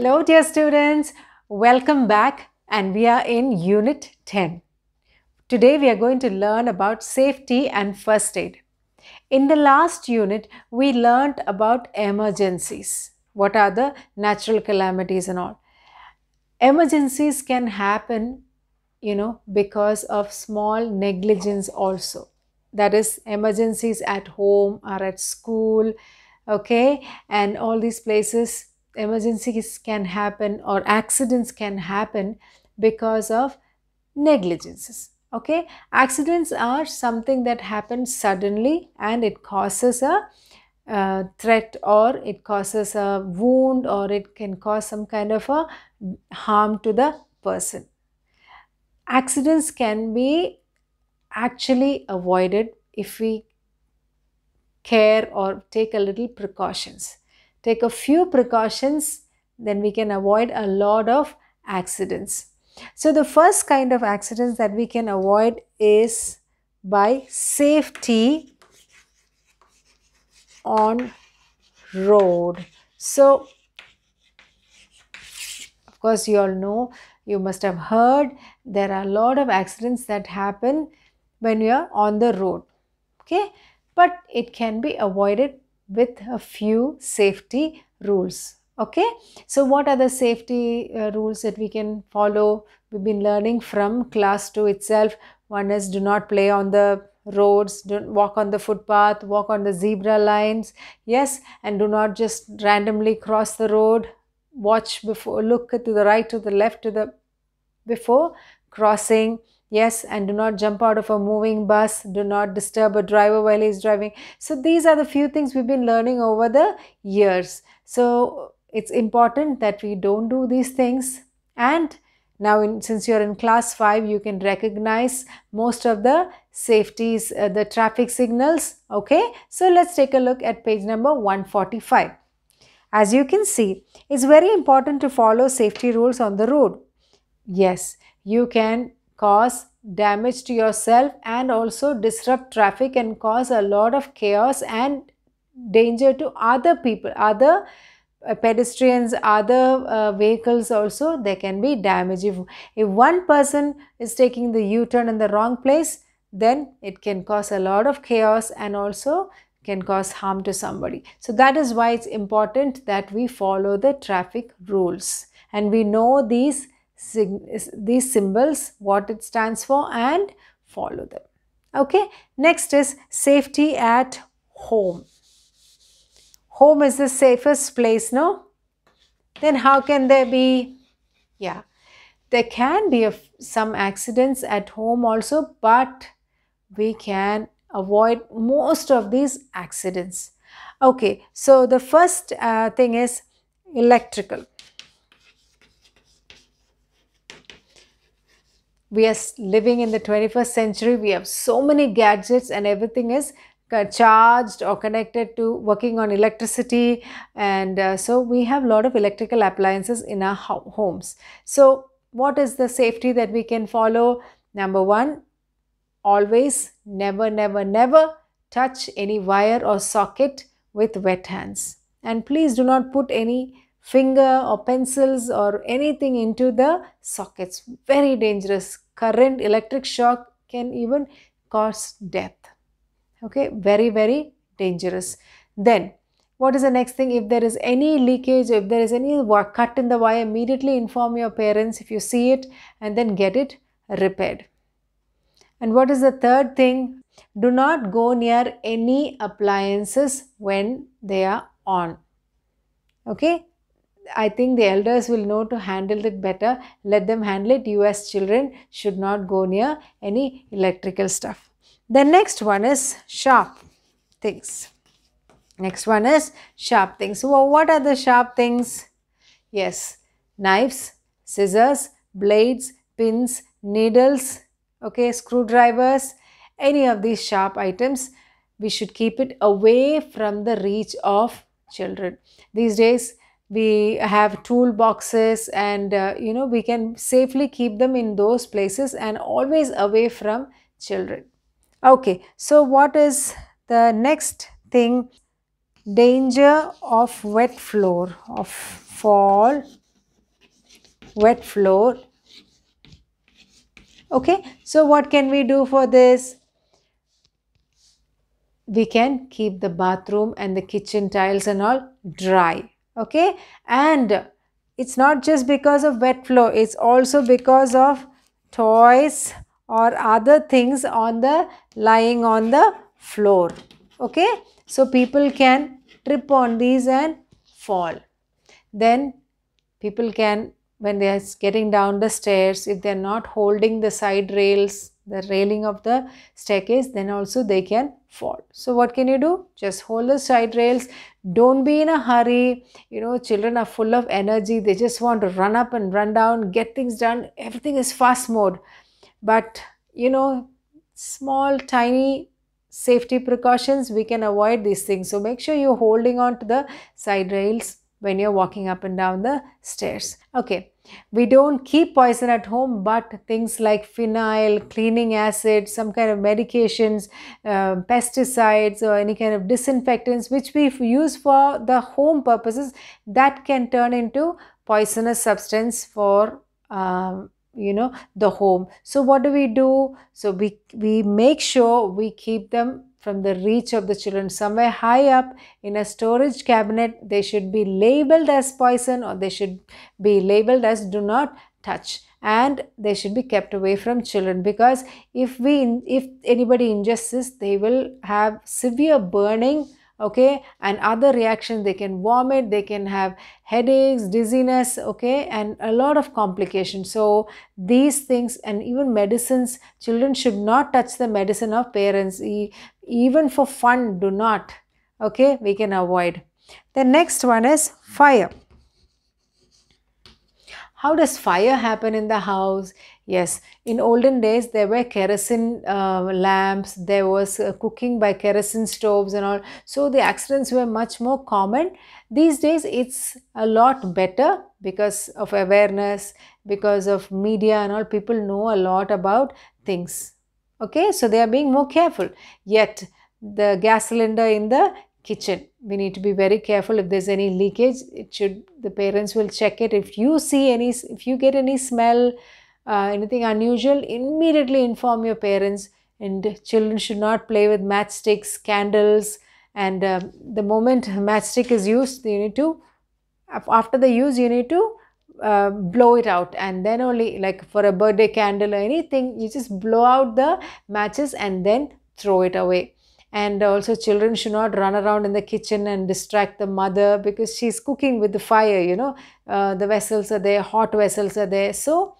Hello dear students, welcome back and we are in Unit 10. Today we are going to learn about safety and first aid. In the last unit, we learned about emergencies. What are the natural calamities and all. Emergencies can happen, you know, because of small negligence also. That is emergencies at home or at school, okay, and all these places emergencies can happen or accidents can happen because of negligences okay accidents are something that happens suddenly and it causes a uh, threat or it causes a wound or it can cause some kind of a harm to the person accidents can be actually avoided if we care or take a little precautions take a few precautions, then we can avoid a lot of accidents. So the first kind of accidents that we can avoid is by safety on road. So of course you all know, you must have heard there are a lot of accidents that happen when you are on the road. Okay, but it can be avoided with a few safety rules okay so what are the safety uh, rules that we can follow we've been learning from class 2 itself one is do not play on the roads don't walk on the footpath walk on the zebra lines yes and do not just randomly cross the road watch before look to the right to the left to the before crossing Yes, and do not jump out of a moving bus. Do not disturb a driver while he's driving. So these are the few things we've been learning over the years. So it's important that we don't do these things. And now, in, since you're in class 5, you can recognize most of the safeties, uh, the traffic signals. Okay, so let's take a look at page number 145. As you can see, it's very important to follow safety rules on the road. Yes, you can cause damage to yourself and also disrupt traffic and cause a lot of chaos and danger to other people, other uh, pedestrians, other uh, vehicles also, there can be damage. If, if one person is taking the U-turn in the wrong place, then it can cause a lot of chaos and also can cause harm to somebody. So that is why it's important that we follow the traffic rules and we know these these symbols, what it stands for and follow them. Okay, next is safety at home. Home is the safest place, no? Then how can there be, yeah, there can be a, some accidents at home also, but we can avoid most of these accidents. Okay, so the first uh, thing is electrical. we are living in the 21st century we have so many gadgets and everything is charged or connected to working on electricity and uh, so we have a lot of electrical appliances in our ho homes so what is the safety that we can follow number 1 always never never never touch any wire or socket with wet hands and please do not put any finger or pencils or anything into the sockets. Very dangerous. Current electric shock can even cause death. Okay, very, very dangerous. Then, what is the next thing? If there is any leakage, if there is any cut in the wire, immediately inform your parents if you see it and then get it repaired. And what is the third thing? Do not go near any appliances when they are on. Okay, I think the elders will know to handle it better. Let them handle it. You as children should not go near any electrical stuff. The next one is sharp things. Next one is sharp things. Well, what are the sharp things? Yes, knives, scissors, blades, pins, needles, okay, screwdrivers, any of these sharp items. We should keep it away from the reach of children. These days, we have toolboxes and uh, you know we can safely keep them in those places and always away from children okay so what is the next thing danger of wet floor of fall wet floor okay so what can we do for this we can keep the bathroom and the kitchen tiles and all dry okay and it's not just because of wet floor it's also because of toys or other things on the lying on the floor okay so people can trip on these and fall then people can when they are getting down the stairs if they are not holding the side rails the railing of the staircase then also they can fall so what can you do just hold the side rails don't be in a hurry you know children are full of energy they just want to run up and run down get things done everything is fast mode but you know small tiny safety precautions we can avoid these things so make sure you're holding on to the side rails when you're walking up and down the stairs okay we don't keep poison at home, but things like phenyl, cleaning acid, some kind of medications, um, pesticides, or any kind of disinfectants which we use for the home purposes, that can turn into poisonous substance for. Um, you know the home so what do we do so we we make sure we keep them from the reach of the children somewhere high up in a storage cabinet they should be labeled as poison or they should be labeled as do not touch and they should be kept away from children because if we if anybody ingests this they will have severe burning okay and other reactions they can vomit they can have headaches dizziness okay and a lot of complications so these things and even medicines children should not touch the medicine of parents even for fun do not okay we can avoid the next one is fire how does fire happen in the house yes in olden days there were kerosene uh, lamps there was uh, cooking by kerosene stoves and all so the accidents were much more common these days it's a lot better because of awareness because of media and all people know a lot about things Okay, so they are being more careful. Yet the gas cylinder in the kitchen, we need to be very careful if there's any leakage. It should the parents will check it. If you see any, if you get any smell, uh, anything unusual, immediately inform your parents. And children should not play with matchsticks, candles, and uh, the moment matchstick is used, you need to after the use you need to uh, blow it out and then only like for a birthday candle or anything you just blow out the matches and then throw it away and also children should not run around in the kitchen and distract the mother because she's cooking with the fire you know uh, the vessels are there hot vessels are there so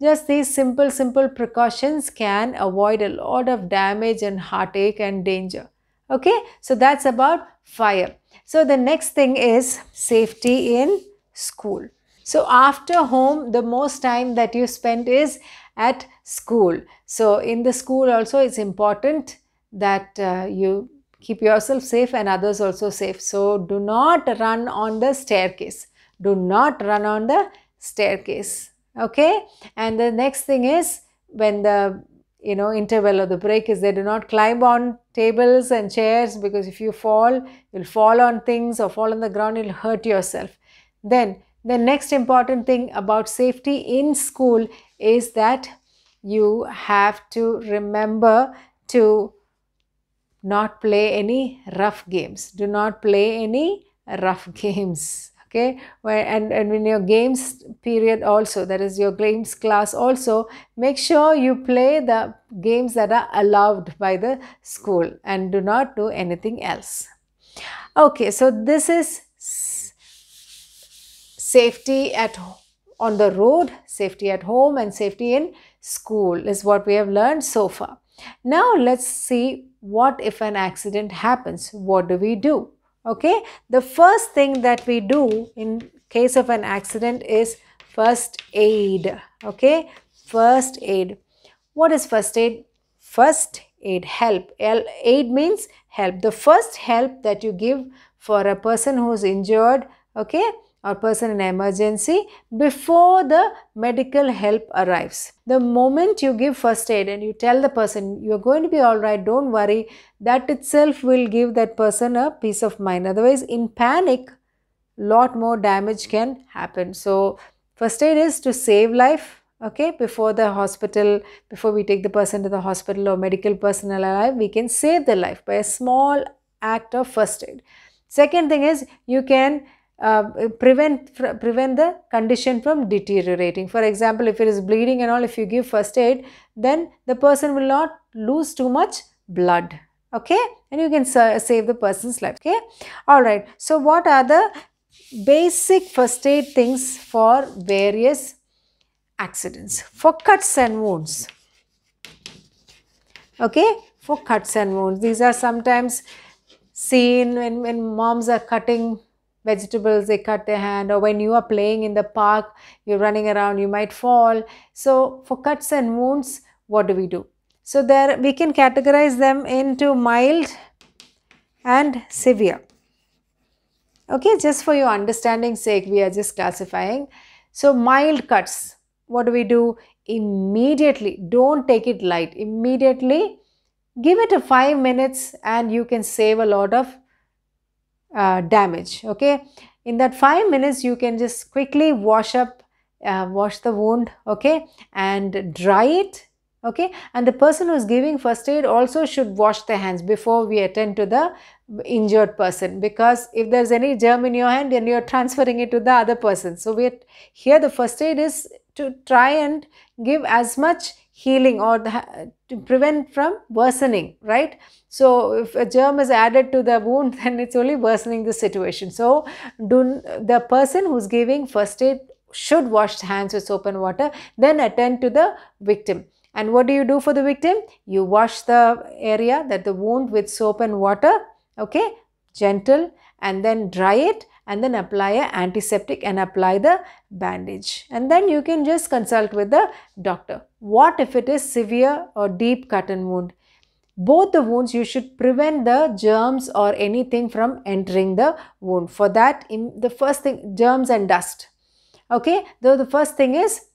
just these simple simple precautions can avoid a lot of damage and heartache and danger okay so that's about fire so the next thing is safety in school so after home, the most time that you spend is at school. So in the school also, it's important that uh, you keep yourself safe and others also safe. So do not run on the staircase. Do not run on the staircase. Okay. And the next thing is when the you know interval or the break is they do not climb on tables and chairs because if you fall you'll fall on things or fall on the ground you'll hurt yourself then the next important thing about safety in school is that you have to remember to not play any rough games. Do not play any rough games. Okay, Where, and, and in your games period also, that is your games class also, make sure you play the games that are allowed by the school and do not do anything else. Okay, so this is safety at on the road, safety at home and safety in school is what we have learned so far. Now let's see what if an accident happens, what do we do? Okay, the first thing that we do in case of an accident is first aid. Okay, first aid. What is first aid? First aid help. aid means help. The first help that you give for a person who is injured, okay, or person in emergency before the medical help arrives. The moment you give first aid and you tell the person you're going to be alright, don't worry, that itself will give that person a peace of mind. Otherwise, in panic, lot more damage can happen. So, first aid is to save life okay before the hospital before we take the person to the hospital or medical personnel alive we can save the life by a small act of first aid second thing is you can um, uh, prevent prevent the condition from deteriorating for example if it is bleeding and all if you give first aid then the person will not lose too much blood okay and you can save the person's life okay all right so what are the basic first aid things for various accidents for cuts and wounds okay for cuts and wounds these are sometimes seen when, when moms are cutting vegetables they cut their hand or when you are playing in the park you're running around you might fall so for cuts and wounds what do we do so there we can categorize them into mild and severe okay just for your understanding sake we are just classifying so mild cuts what do we do immediately don't take it light immediately give it a 5 minutes and you can save a lot of uh, damage okay in that five minutes you can just quickly wash up uh, wash the wound okay and dry it okay and the person who's giving first aid also should wash their hands before we attend to the injured person because if there's any germ in your hand then you're transferring it to the other person so we here the first aid is to try and give as much healing or the, to prevent from worsening, right? So if a germ is added to the wound, then it's only worsening the situation. So do, the person who's giving first aid should wash hands with soap and water, then attend to the victim. And what do you do for the victim? You wash the area that the wound with soap and water, okay, gentle and then dry it and then apply a antiseptic and apply the bandage and then you can just consult with the doctor. What if it is severe or deep cut and wound? both the wounds you should prevent the germs or anything from entering the wound for that in the first thing germs and dust okay though the first thing is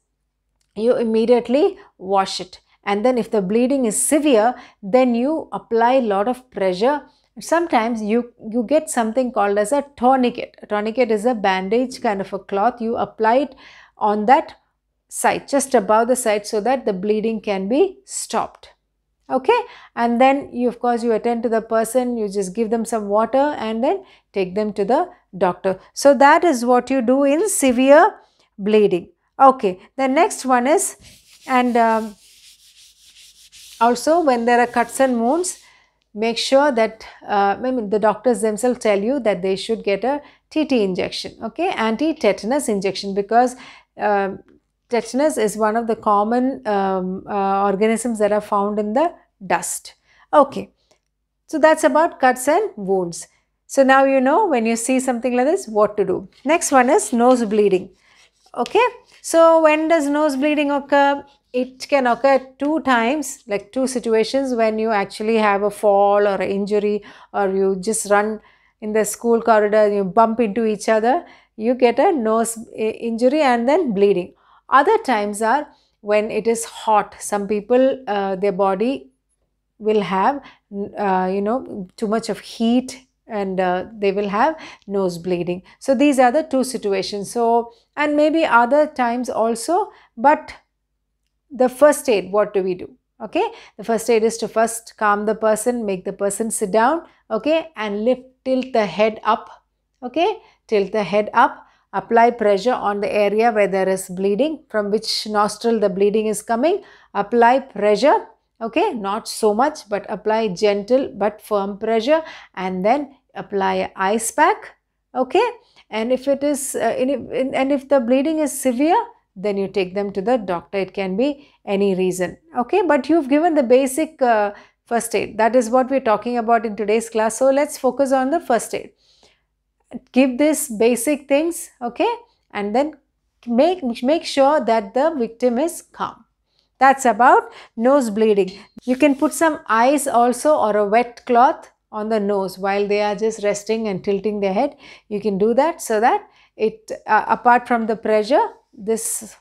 you immediately wash it and then if the bleeding is severe then you apply lot of pressure sometimes you you get something called as a tourniquet a tourniquet is a bandage kind of a cloth you apply it on that side just above the side so that the bleeding can be stopped okay and then you of course you attend to the person you just give them some water and then take them to the doctor so that is what you do in severe bleeding okay the next one is and um, also when there are cuts and wounds make sure that uh, I mean the doctors themselves tell you that they should get a TT injection, okay, anti-tetanus injection because uh, tetanus is one of the common um, uh, organisms that are found in the dust. Okay, so that's about cuts and wounds. So now you know when you see something like this what to do. Next one is nose bleeding. Okay, so when does nose bleeding occur? it can occur two times like two situations when you actually have a fall or injury or you just run in the school corridor you bump into each other you get a nose injury and then bleeding other times are when it is hot some people uh, their body will have uh, you know too much of heat and uh, they will have nose bleeding so these are the two situations so and maybe other times also but the first aid, what do we do? Okay, the first aid is to first calm the person, make the person sit down, okay, and lift, tilt the head up, okay, tilt the head up, apply pressure on the area where there is bleeding, from which nostril the bleeding is coming, apply pressure, okay, not so much, but apply gentle but firm pressure, and then apply ice pack, okay, and if it is, uh, in, in, and if the bleeding is severe, then you take them to the doctor. It can be any reason. Okay, but you've given the basic uh, first aid. That is what we're talking about in today's class. So let's focus on the first aid. Give this basic things, okay, and then make, make sure that the victim is calm. That's about nose bleeding. You can put some ice also or a wet cloth on the nose while they are just resting and tilting their head. You can do that so that it, uh, apart from the pressure, this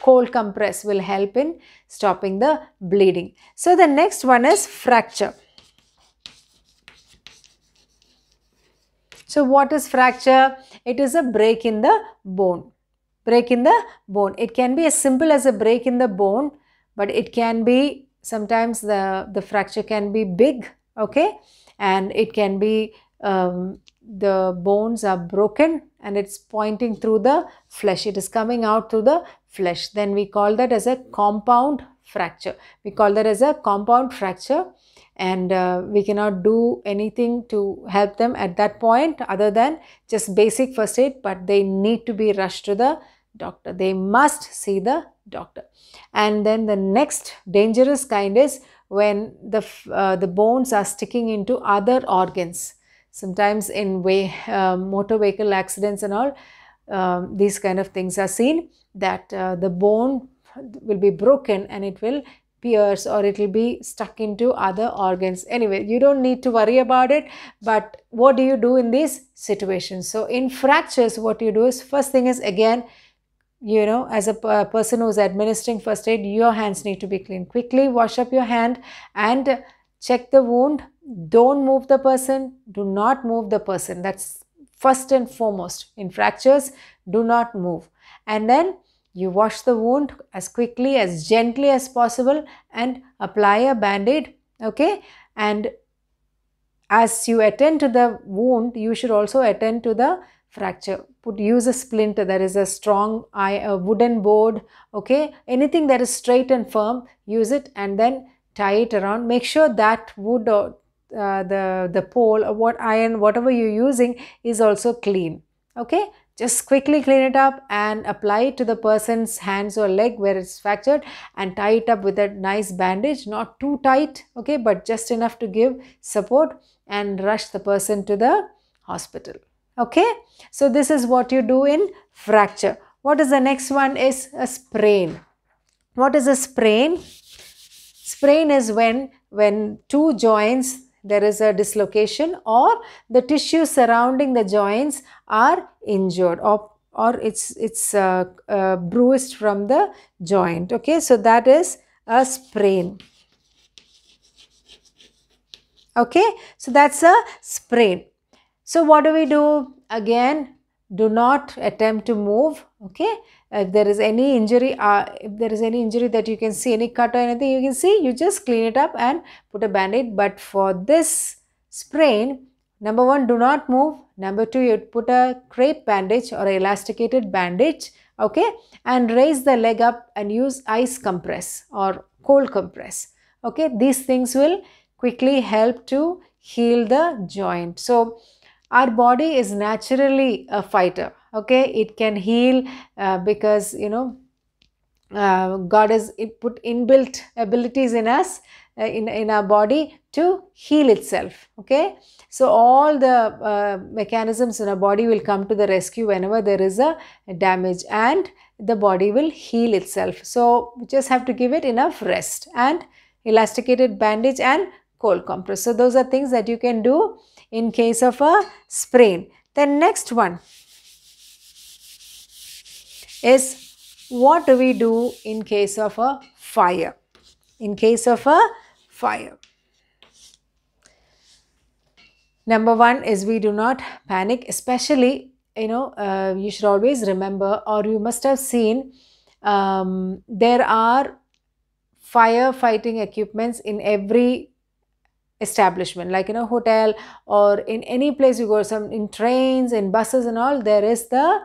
cold compress will help in stopping the bleeding. So the next one is fracture. So what is fracture? It is a break in the bone. Break in the bone. It can be as simple as a break in the bone, but it can be sometimes the, the fracture can be big, okay? And it can be um, the bones are broken and it's pointing through the flesh. It is coming out through the flesh. Then we call that as a compound fracture. We call that as a compound fracture and uh, we cannot do anything to help them at that point other than just basic first aid but they need to be rushed to the doctor. They must see the doctor. And then the next dangerous kind is when the, uh, the bones are sticking into other organs sometimes in way, uh, motor vehicle accidents and all, um, these kind of things are seen that uh, the bone will be broken and it will pierce or it will be stuck into other organs. Anyway, you don't need to worry about it. But what do you do in these situations? So in fractures, what you do is first thing is again, you know, as a person who's administering first aid, your hands need to be clean. Quickly wash up your hand and check the wound don't move the person, do not move the person. That's first and foremost. In fractures, do not move. And then you wash the wound as quickly, as gently as possible and apply a band-aid, okay? And as you attend to the wound, you should also attend to the fracture. Put, use a splinter, that is a strong a wooden board, okay? Anything that is straight and firm, use it and then tie it around. Make sure that wood or uh, the the pole or uh, what iron whatever you're using is also clean okay just quickly clean it up and apply it to the person's hands or leg where it's fractured and tie it up with a nice bandage not too tight okay but just enough to give support and rush the person to the hospital okay so this is what you do in fracture what is the next one is a sprain what is a sprain sprain is when when two joints there is a dislocation or the tissue surrounding the joints are injured or or it's it's uh, uh, bruised from the joint okay so that is a sprain okay so that's a sprain so what do we do again do not attempt to move okay if there is any injury uh, if there is any injury that you can see any cut or anything you can see you just clean it up and put a band-aid but for this sprain number one do not move number two you put a crepe bandage or elasticated bandage okay and raise the leg up and use ice compress or cold compress okay these things will quickly help to heal the joint so our body is naturally a fighter okay it can heal uh, because you know uh, god has put inbuilt abilities in us uh, in in our body to heal itself okay so all the uh, mechanisms in our body will come to the rescue whenever there is a damage and the body will heal itself so we just have to give it enough rest and elasticated bandage and cold compress so those are things that you can do in case of a sprain. Then next one is what do we do in case of a fire? In case of a fire. Number one is we do not panic, especially, you know, uh, you should always remember or you must have seen um, there are firefighting equipments in every establishment like in a hotel or in any place you go some in trains in buses and all there is the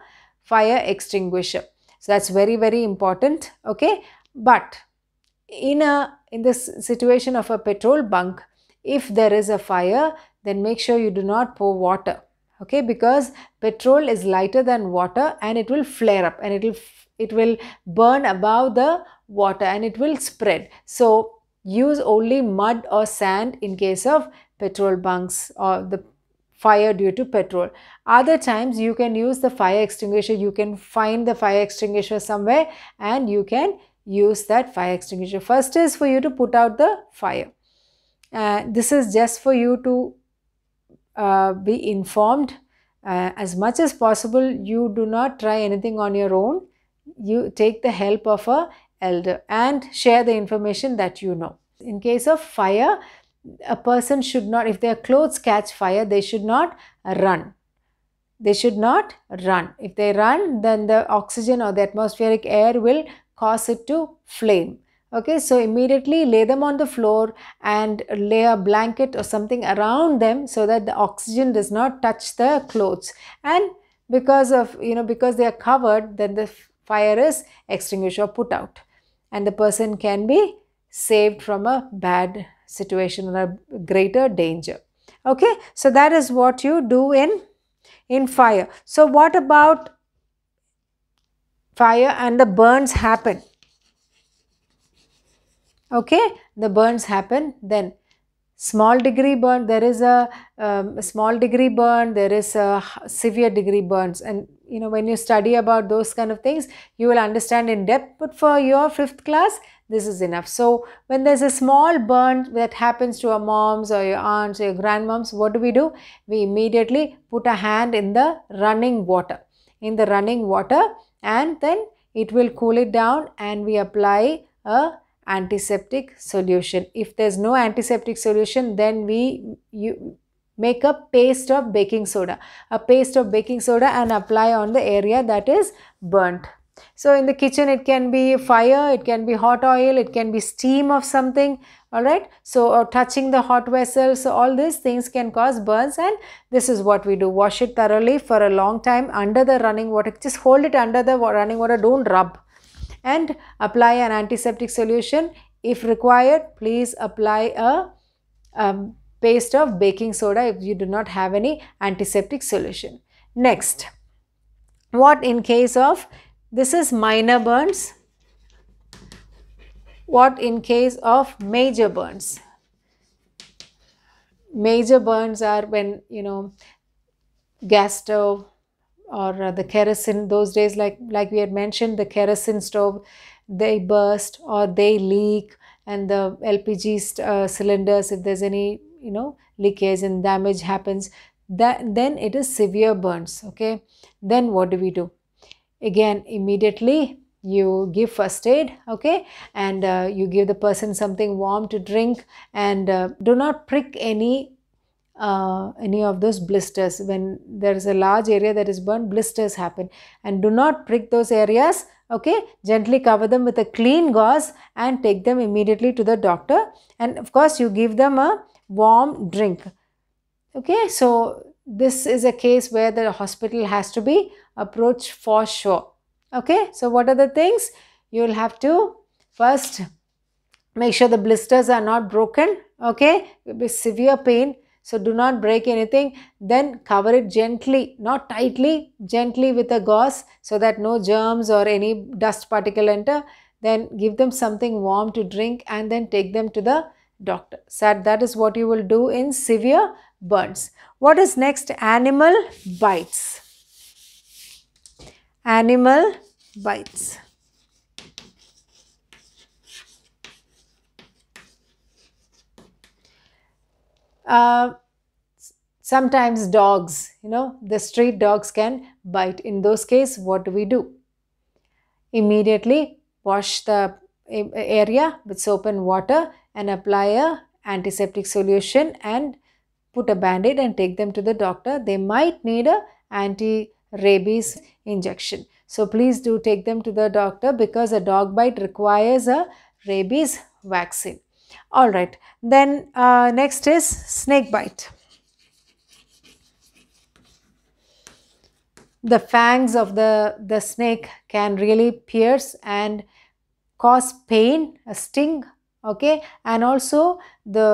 fire extinguisher so that's very very important okay but in a in this situation of a petrol bunk if there is a fire then make sure you do not pour water okay because petrol is lighter than water and it will flare up and it will it will burn above the water and it will spread so use only mud or sand in case of petrol bunks or the fire due to petrol. Other times you can use the fire extinguisher, you can find the fire extinguisher somewhere and you can use that fire extinguisher. First is for you to put out the fire. Uh, this is just for you to uh, be informed uh, as much as possible you do not try anything on your own you take the help of a elder and share the information that you know. In case of fire, a person should not, if their clothes catch fire, they should not run. They should not run. If they run, then the oxygen or the atmospheric air will cause it to flame. Okay, so immediately lay them on the floor and lay a blanket or something around them so that the oxygen does not touch the clothes. And because of, you know, because they are covered, then the fire is extinguished or put out and the person can be saved from a bad situation or a greater danger. Okay, so that is what you do in, in fire. So what about fire and the burns happen? Okay, the burns happen then small degree burn there is a um, small degree burn there is a severe degree burns and you know when you study about those kind of things you will understand in depth but for your fifth class this is enough so when there's a small burn that happens to your moms or your aunts or your grandmoms what do we do we immediately put a hand in the running water in the running water and then it will cool it down and we apply a antiseptic solution if there's no antiseptic solution then we you make a paste of baking soda a paste of baking soda and apply on the area that is burnt so in the kitchen it can be fire it can be hot oil it can be steam of something all right so or touching the hot vessel so all these things can cause burns and this is what we do wash it thoroughly for a long time under the running water just hold it under the running water don't rub and apply an antiseptic solution if required please apply a um, paste of baking soda if you do not have any antiseptic solution. Next, what in case of, this is minor burns, what in case of major burns? Major burns are when, you know, gas stove or uh, the kerosene, those days like, like we had mentioned, the kerosene stove, they burst or they leak and the LPG uh, cylinders, if there's any you know leakage and damage happens that then it is severe burns okay then what do we do again immediately you give first aid okay and uh, you give the person something warm to drink and uh, do not prick any uh, any of those blisters when there is a large area that is burned blisters happen and do not prick those areas okay gently cover them with a clean gauze and take them immediately to the doctor and of course you give them a warm drink. Okay, so this is a case where the hospital has to be approached for sure. Okay, so what are the things? You will have to first make sure the blisters are not broken. Okay, severe pain. So do not break anything. Then cover it gently, not tightly, gently with a gauze so that no germs or any dust particle enter. Then give them something warm to drink and then take them to the doctor said that is what you will do in severe burns. What is next? Animal bites. Animal bites. Uh, sometimes dogs, you know, the street dogs can bite. In those cases, what do we do? Immediately wash the area with soap and water and apply a antiseptic solution and put a band-aid and take them to the doctor. They might need a anti-rabies injection. So please do take them to the doctor because a dog bite requires a rabies vaccine. Alright, then uh, next is snake bite. The fangs of the, the snake can really pierce and cause pain, a sting okay and also the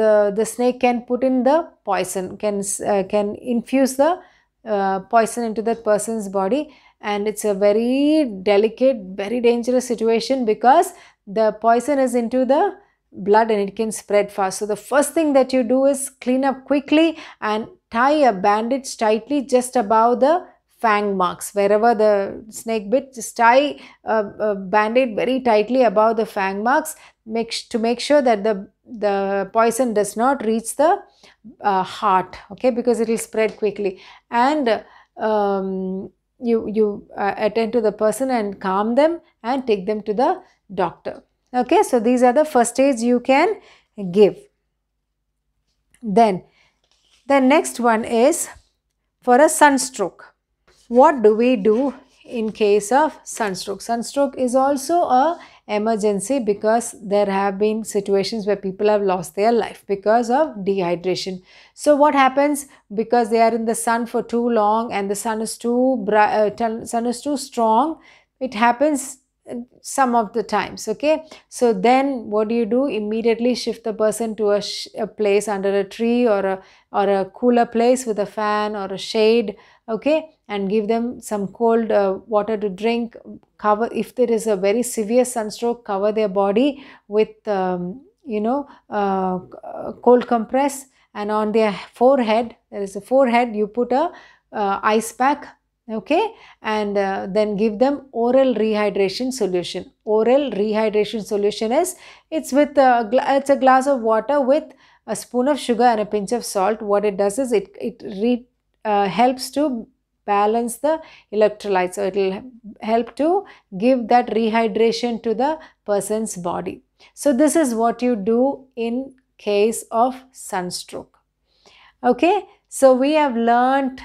the the snake can put in the poison can uh, can infuse the uh, poison into that person's body and it's a very delicate very dangerous situation because the poison is into the blood and it can spread fast so the first thing that you do is clean up quickly and tie a bandage tightly just above the fang marks. Wherever the snake bit, just tie a, a band-aid very tightly above the fang marks make, to make sure that the, the poison does not reach the uh, heart, okay, because it will spread quickly. And um, you, you uh, attend to the person and calm them and take them to the doctor. Okay, so these are the first aids you can give. Then the next one is for a sunstroke what do we do in case of sunstroke? Sunstroke is also a emergency because there have been situations where people have lost their life because of dehydration. So what happens because they are in the sun for too long and the sun is too bright, uh, sun is too strong, it happens some of the times okay so then what do you do immediately shift the person to a, a place under a tree or a or a cooler place with a fan or a shade okay and give them some cold uh, water to drink cover if there is a very severe sunstroke cover their body with um, you know uh, uh, cold compress and on their forehead there is a forehead you put a uh, ice pack okay and uh, then give them oral rehydration solution oral rehydration solution is it's with a, it's a glass of water with a spoon of sugar and a pinch of salt what it does is it it re uh, helps to balance the electrolytes. So it will help to give that rehydration to the person's body. So this is what you do in case of sunstroke. Okay, so we have learned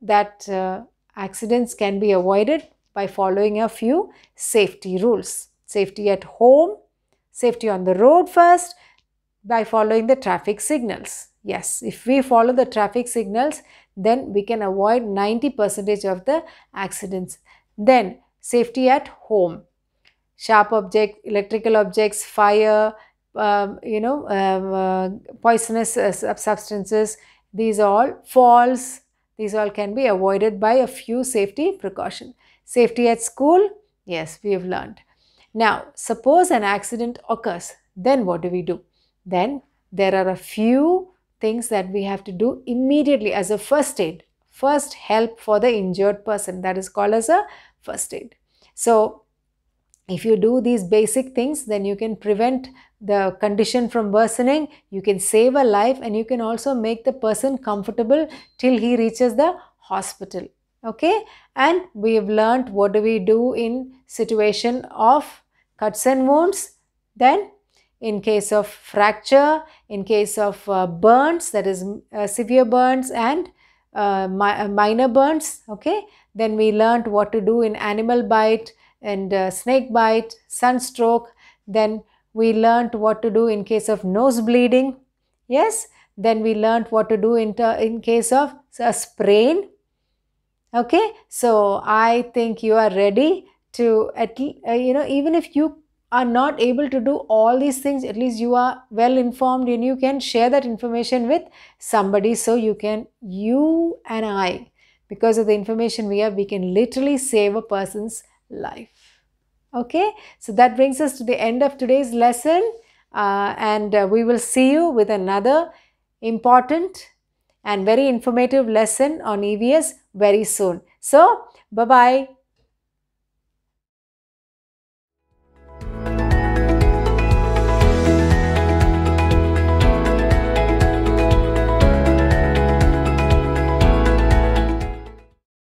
that uh, accidents can be avoided by following a few safety rules. Safety at home, safety on the road first by following the traffic signals. Yes, if we follow the traffic signals, then we can avoid 90% of the accidents. Then safety at home, sharp objects, electrical objects, fire, um, you know, um, uh, poisonous uh, uh, substances, these all falls, these all can be avoided by a few safety precaution. Safety at school, yes, we have learned. Now, suppose an accident occurs, then what do we do? Then there are a few things that we have to do immediately as a first aid, first help for the injured person. That is called as a first aid. So if you do these basic things, then you can prevent the condition from worsening, you can save a life and you can also make the person comfortable till he reaches the hospital. Okay, and we have learned what do we do in situation of cuts and wounds, then in case of fracture, in case of uh, burns, that is uh, severe burns and uh, mi uh, minor burns, okay. Then we learnt what to do in animal bite and uh, snake bite, sunstroke. Then we learnt what to do in case of nose bleeding, yes. Then we learnt what to do in, in case of a sprain, okay. So, I think you are ready to, at, uh, you know, even if you are not able to do all these things at least you are well informed and you can share that information with somebody so you can you and i because of the information we have we can literally save a person's life okay so that brings us to the end of today's lesson uh, and uh, we will see you with another important and very informative lesson on evs very soon so bye bye